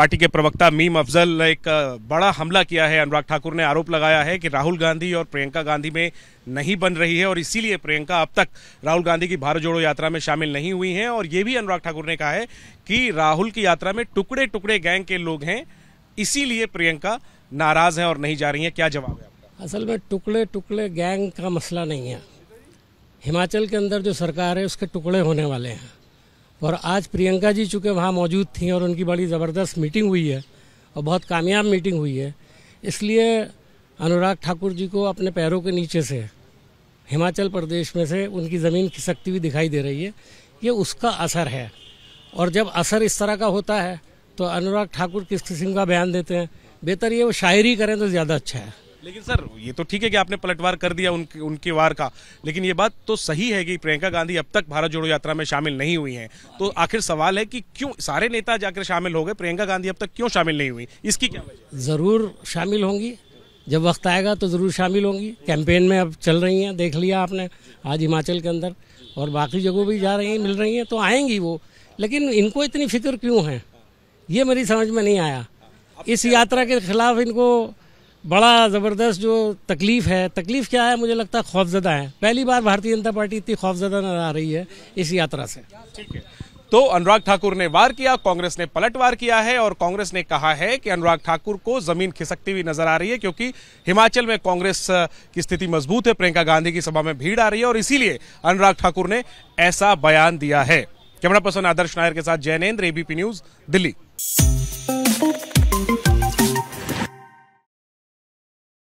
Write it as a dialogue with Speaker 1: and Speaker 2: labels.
Speaker 1: party के प्रवक्ता meme Afzal ने एक बड़ा हमला किया है अनुराग ठाकुर ने आरोप लगाया है कि राहुल गांधी और प्रियंका गांधी में नहीं बन रही है और इसीलिए प्रियंका अब तक राहुल गांधी की भारत जोड़ो यात्रा में शामिल नहीं हुई हैं और ये भी अनुराग ठाकुर ने कहा है कि राहुल की यात्रा में टुकड़े टुकड़े गैंग के लोग हैं इसीलिए प्रियंका नाराज हैं और नहीं जा रही हैं क्या जवाब है
Speaker 2: आपका असल में टुकड़े टुकड़े गैंग का मसला नहीं है हिमाचल के अंदर जो सरकार है उसके टुकड़े होने वाले हैं और आज प्रियंका जी चूँकि वहाँ मौजूद थी और उनकी बड़ी ज़बरदस्त मीटिंग हुई है और बहुत कामयाब मीटिंग हुई है इसलिए अनुराग ठाकुर जी को अपने पैरों के नीचे से हिमाचल प्रदेश में से उनकी ज़मीन खिसकती हुई दिखाई दे रही है ये उसका असर है और जब असर इस तरह का होता है तो अनुराग ठाकुर किस किस्म का बयान देते हैं बेहतर ये वो शायरी करें तो ज़्यादा अच्छा है
Speaker 1: लेकिन सर ये तो ठीक है कि आपने पलटवार कर दिया उनके उनके वार का लेकिन ये बात तो सही है कि प्रियंका गांधी अब तक भारत जोड़ो यात्रा में शामिल नहीं हुई हैं तो आखिर सवाल है कि क्यों सारे नेता जाकर शामिल हो गए प्रियंका गांधी अब तक क्यों शामिल नहीं हुई इसकी क्या
Speaker 2: ज़रूर शामिल होंगी जब वक्त आएगा तो ज़रूर शामिल होंगी कैंपेन में अब चल रही हैं देख लिया आपने आज हिमाचल के अंदर और बाकी जगहों भी जा रही हैं मिल रही हैं तो आएंगी वो लेकिन इनको इतनी फिक्र क्यों है ये मेरी समझ में नहीं आया इस यात्रा के खिलाफ इनको बड़ा ज़बरदस्त जो तकलीफ़ है तकलीफ़ क्या है मुझे लगता है खौफजदा है पहली बार भारतीय जनता पार्टी इतनी खौफजदा नजर आ रही है इस यात्रा से ठीक है तो अनुराग ठाकुर ने वार किया कांग्रेस ने पलटवार किया है और
Speaker 1: कांग्रेस ने कहा है कि अनुराग ठाकुर को जमीन खिसकती हुई नजर आ रही है क्योंकि हिमाचल में कांग्रेस की स्थिति मजबूत है प्रियंका गांधी की सभा में भीड़ आ रही है और इसीलिए अनुराग ठाकुर ने ऐसा बयान दिया है कैमरा पर्सन आदर्श नायर के साथ जैनेन्द्र एबीपी न्यूज दिल्ली